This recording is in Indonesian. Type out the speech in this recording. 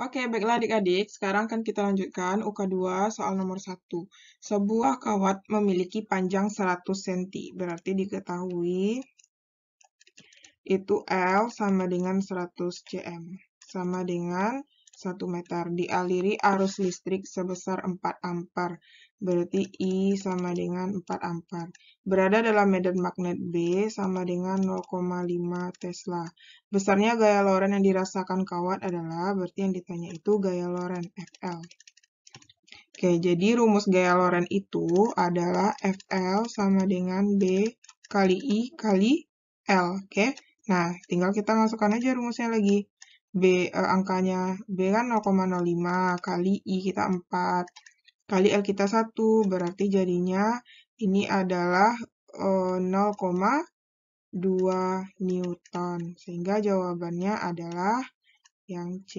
Oke, baiklah adik-adik. Sekarang kan kita lanjutkan UK2 soal nomor 1. Sebuah kawat memiliki panjang 100 cm. Berarti diketahui itu L sama dengan 100 cm. Sama dengan 1 meter dialiri arus listrik sebesar 4 ampere. Berarti I sama dengan 4 ampere. Berada dalam medan magnet B sama dengan 0,5 Tesla. Besarnya gaya Loren yang dirasakan kawat adalah, berarti yang ditanya itu gaya Loren FL. Oke, jadi rumus gaya Loren itu adalah FL sama dengan B kali I kali L, oke? Nah, tinggal kita masukkan aja rumusnya lagi. B eh, angkanya B kan 0,05 kali I kita 4 kali L kita 1 berarti jadinya ini adalah eh, 0,2 Newton sehingga jawabannya adalah yang C.